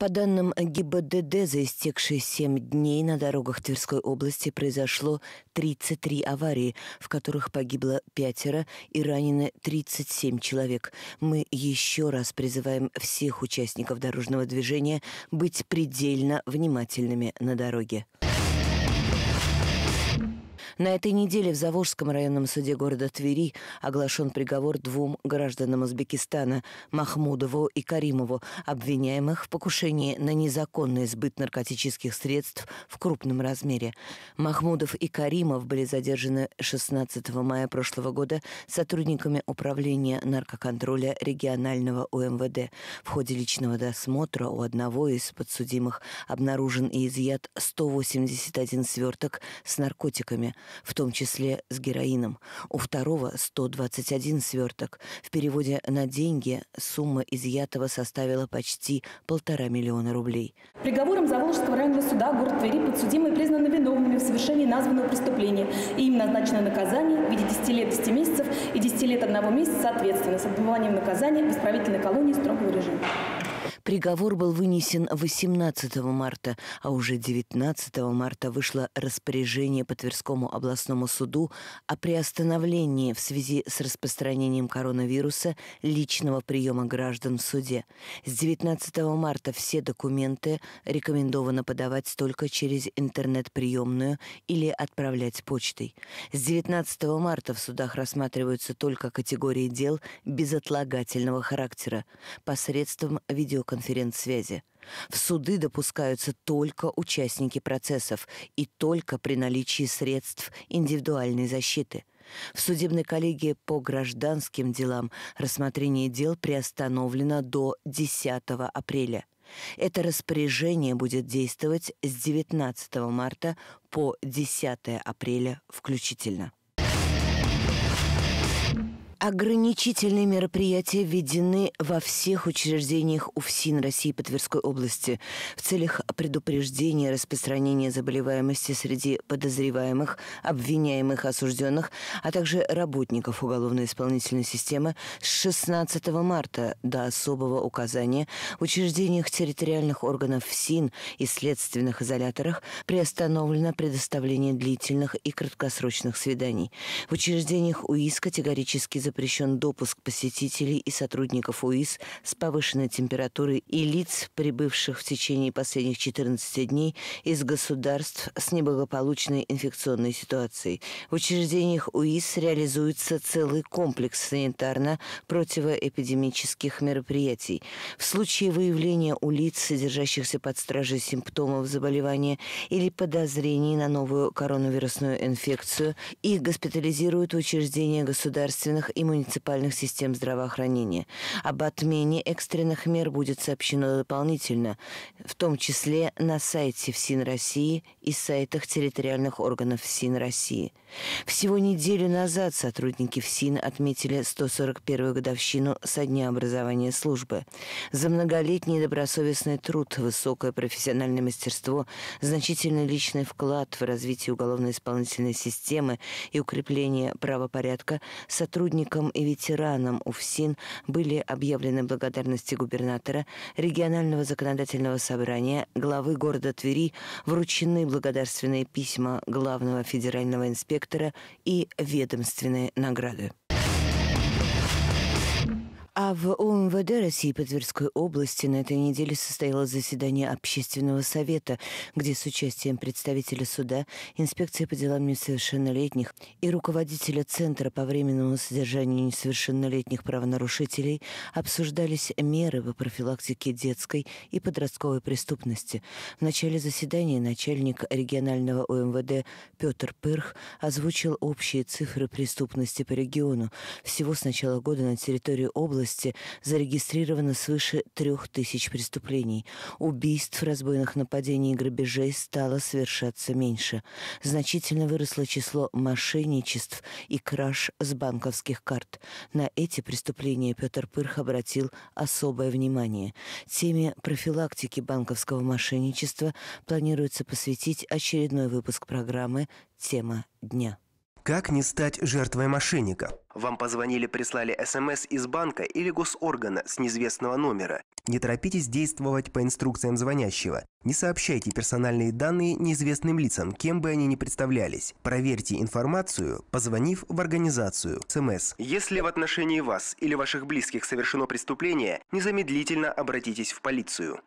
По данным ГИБДД, за истекшие 7 дней на дорогах Тверской области произошло 33 аварии, в которых погибло пятеро и ранено 37 человек. Мы еще раз призываем всех участников дорожного движения быть предельно внимательными на дороге. На этой неделе в Заволжском районном суде города Твери оглашен приговор двум гражданам Узбекистана Махмудову и Каримову, обвиняемых в покушении на незаконный сбыт наркотических средств в крупном размере. Махмудов и Каримов были задержаны 16 мая прошлого года сотрудниками управления наркоконтроля регионального УМВД. В ходе личного досмотра у одного из подсудимых обнаружен и изъят 181 сверток с наркотиками – в том числе с героином. У второго 121 сверток. В переводе на деньги сумма изъятого составила почти полтора миллиона рублей. Приговором Заволжского районного суда город Твери подсудимые признаны виновными в совершении названного преступления. И им назначено наказание в виде 10 лет 10 месяцев и 10 лет 1 месяца соответственно с отбыванием наказания в исправительной колонии строгого режима. Приговор был вынесен 18 марта, а уже 19 марта вышло распоряжение по Тверскому областному суду о приостановлении в связи с распространением коронавируса личного приема граждан в суде. С 19 марта все документы рекомендовано подавать только через интернет-приемную или отправлять почтой. С 19 марта в судах рассматриваются только категории дел безотлагательного характера посредством видеоконференции конференц-связи. В суды допускаются только участники процессов и только при наличии средств индивидуальной защиты. В судебной коллегии по гражданским делам рассмотрение дел приостановлено до 10 апреля. Это распоряжение будет действовать с 19 марта по 10 апреля включительно. Ограничительные мероприятия введены во всех учреждениях УФСИН России по Тверской области в целях предупреждения распространения заболеваемости среди подозреваемых, обвиняемых, осужденных, а также работников уголовно-исполнительной системы с 16 марта до особого указания в учреждениях территориальных органов ФСИН и следственных изоляторах приостановлено предоставление длительных и краткосрочных свиданий. В учреждениях УИС категорически запрещено запрещен допуск посетителей и сотрудников УИС с повышенной температурой и лиц, прибывших в течение последних 14 дней из государств с неблагополучной инфекционной ситуацией. В учреждениях УИС реализуется целый комплекс санитарно-противоэпидемических мероприятий. В случае выявления у лиц, содержащихся под стражей симптомов заболевания или подозрений на новую коронавирусную инфекцию, их госпитализируют в учреждения государственных и и муниципальных систем здравоохранения. Об отмене экстренных мер будет сообщено дополнительно, в том числе на сайте ФСИН России и сайтах территориальных органов ФСИН России. Всего неделю назад сотрудники ФСИН отметили 141-ю годовщину со дня образования службы. За многолетний добросовестный труд, высокое профессиональное мастерство, значительный личный вклад в развитие уголовно-исполнительной системы и укрепление правопорядка сотрудник Участникам и ветеранам УФСИН были объявлены благодарности губернатора, регионального законодательного собрания, главы города Твери, вручены благодарственные письма главного федерального инспектора и ведомственные награды. А в УМВД России по Тверской области на этой неделе состоялось заседание Общественного совета, где с участием представителя суда, инспекции по делам несовершеннолетних и руководителя Центра по временному содержанию несовершеннолетних правонарушителей обсуждались меры по профилактике детской и подростковой преступности. В начале заседания начальник регионального УМВД Петр Пырх озвучил общие цифры преступности по региону. Всего с начала года на территории области области зарегистрировано свыше трех тысяч преступлений. Убийств, разбойных нападений и грабежей стало совершаться меньше. Значительно выросло число мошенничеств и краж с банковских карт. На эти преступления Петр Пырх обратил особое внимание. Теме профилактики банковского мошенничества планируется посвятить очередной выпуск программы «Тема дня». Как не стать жертвой мошенника? Вам позвонили, прислали СМС из банка или госоргана с неизвестного номера. Не торопитесь действовать по инструкциям звонящего. Не сообщайте персональные данные неизвестным лицам, кем бы они ни представлялись. Проверьте информацию, позвонив в организацию СМС. Если в отношении вас или ваших близких совершено преступление, незамедлительно обратитесь в полицию.